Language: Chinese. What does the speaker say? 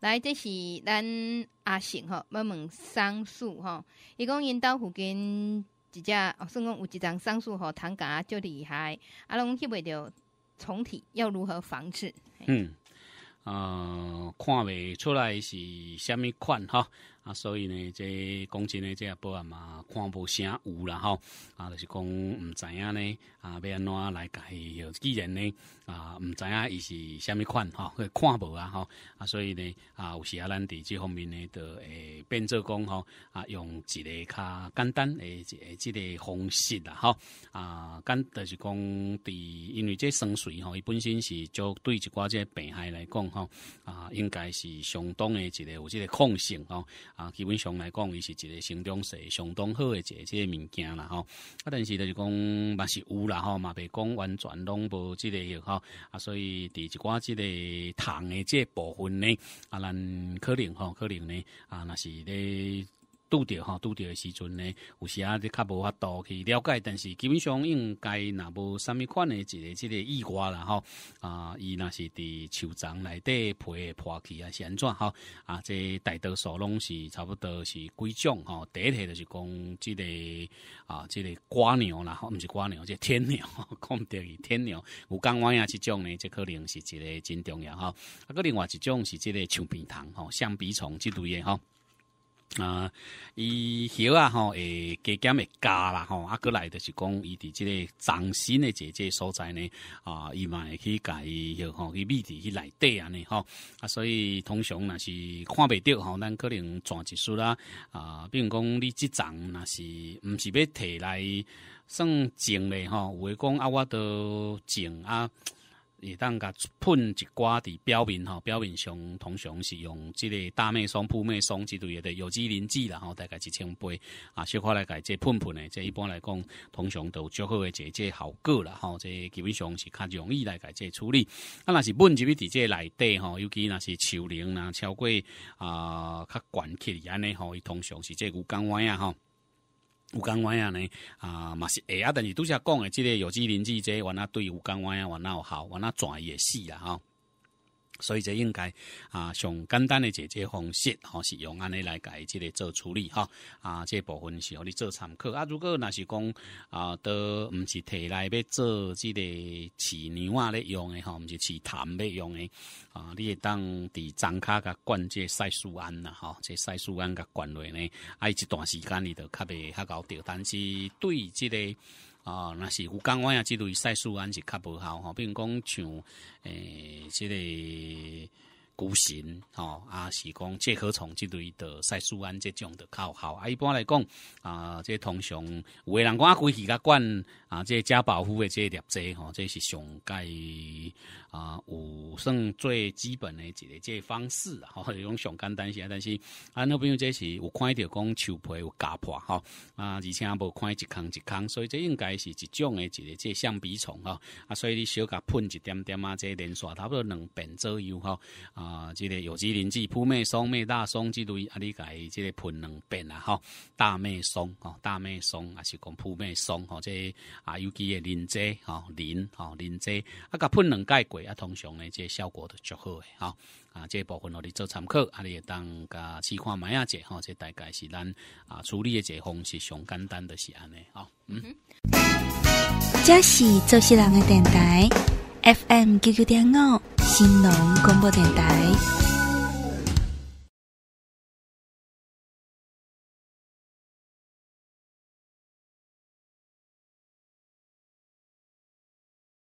来，这是咱阿成吼，要问桑树吼，伊讲因兜附近一只，哦，算讲有一丛桑树和糖荚足厉害。阿拢这袂着虫体要如何防治？嗯，呃，看袂出来是虾米款吼。啊，所以呢，即讲真呢，即个保安嘛，看无啥有啦吼，啊，就是讲毋知影呢，啊，要安怎来解？既然呢，啊，毋知影伊是虾米款吼，会看无啊，吼，啊，所以呢，啊，有时啊，咱伫这方面呢，就会变做讲吼，啊，用一个较简单诶即即个方式啦，吼，啊，干就是讲，伫因为即生水吼，伊本身是就对一寡即病害来讲吼，啊，应该是相当诶一个有即个抗性吼。啊，基本上来讲，伊是一个成长势相当好诶一个即个物件啦吼。啊，但是就是讲，嘛是有啦吼，嘛未讲完全拢无即个吼。啊，所以伫一寡即个糖诶即个部分呢，啊，咱可能吼，可能呢，啊，若是咧。拄着吼，拄着诶时阵呢，有时啊，你较无法度去了解，但是基本上应该若无什物款诶一个、一个意外啦吼，啊，伊若是伫树丛内底皮破去啊，是安怎吼，啊，这大多数拢是差不多是几种吼，第一个就是讲即个啊，即个瓜牛啦，吼，毋是瓜牛，个天牛，讲对，天牛，有刚完啊，即种呢，这可能是一个真重要吼，啊，个另外一种是即个树皮糖吼，橡皮虫即类诶吼。啊，伊许啊吼，诶，加减会加啦吼，啊，过来就是讲，伊伫即个掌心呢，即即所在呢，啊，伊嘛会去伊许吼，伊蜜伫去内底安尼吼，啊，所以通常若是看袂着吼，咱可能转一输啦，啊，比如讲你即掌若是毋是要摕来算种咧吼，有诶讲啊，我都种啊。会当甲喷一寡伫表面吼，表面上通常是用即个大麦霜、铺麦霜之类的有机磷剂啦吼，大概一千杯啊。小可来个即喷喷诶，即一般来讲，通常都有足够个即即效果啦吼。即基本上是较容易来个即处理。啊，那是本入去伫即内底吼，尤其若是手陵啦、超过啊较高起安尼吼，通常是即乌江湾啊吼。有钢蛙呀呢，啊，嘛是会啊，但是拄则讲诶，即个有机磷剂即，我那对有钢蛙呀，原那有好，原啊全也死啊吼。所以这应该啊，上简单的解决方式吼，是用安尼来改这个做处理哈。啊，这部分是互你做参考。啊，如果若是讲啊，都毋是摕来要做这个饲牛啊咧用的吼，毋是饲蚕咧用的啊，你当伫针卡甲灌这赛素胺呐吼，这赛素胺甲灌落呢，伊一段时间你著较袂较搞掉，但是对这个。哦，若是有港湾啊，即类赛事安是较无效吼，比如讲像诶即个。骨神吼，啊是讲介壳虫之类的、赛苏安这种的靠好啊。一般来讲啊，这通常有的人讲气甲冠啊，这加保护的这粒子吼，这是上介啊有算最基本的一个这方式啊，吼这种上简单些。但是啊那边这是有看到讲树皮有夹破哈啊，而且无看一坑一坑，所以这应该是一种的一个这橡皮虫哈啊。所以你小甲喷一点点啊，这连刷差不多两遍左右哈啊。啊，即个有机磷剂、扑灭松、灭大松之类，啊，你改即个喷两遍啊，哈，大灭松哦，大灭松，啊，是讲扑灭松，或者啊，有机的磷剂吼，磷吼，磷剂，啊，甲喷两盖过，啊，通常呢，即效果都足好诶哈。啊，即部分我哋做参考，啊，你当佮试看买下者，吼，即大概是咱啊处理嘅一个方式，上简单的是安尼吼。嗯，这是做事人嘅电台。FM 九九点五，新隆广播电台。